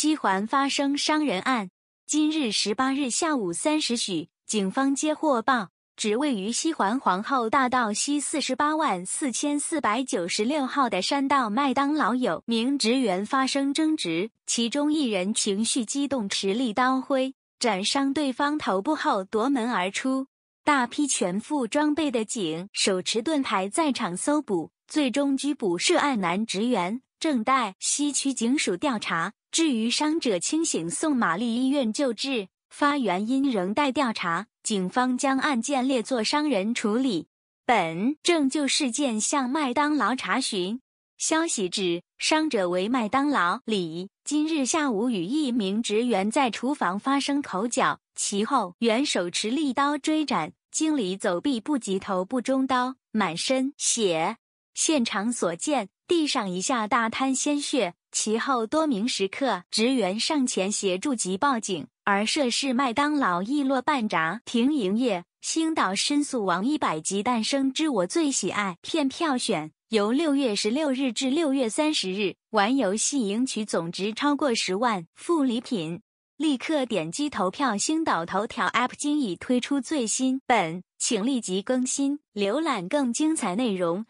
西环发生伤人案。今日十八日下午三时许，警方接获报，指位于西环皇后大道西四十八万四千四百九十六号的山道麦当劳，有名职员发生争执，其中一人情绪激动，持利刀挥斩伤对方头部后夺门而出。大批全副装备的警手持盾牌在场搜捕，最终拘捕涉案男职员。正待西区警署调查。至于伤者清醒，送玛丽医院救治，发原因仍待调查。警方将案件列作伤人处理。本正就事件向麦当劳查询消息指，伤者为麦当劳李，今日下午与一名职员在厨房发生口角，其后原手持利刀追斩，经理走避不及，头部中刀，满身血。现场所见，地上一下大滩鲜血，其后多名食客、职员上前协助及报警。而涉事麦当劳亦落半闸停营业。星岛申诉王一百级诞生之我最喜爱片票选，由六月十六日至六月三十日玩游戏赢取总值超过十万副礼品，立刻点击投票。星岛头条 App 今已推出最新本，请立即更新浏览更精彩内容。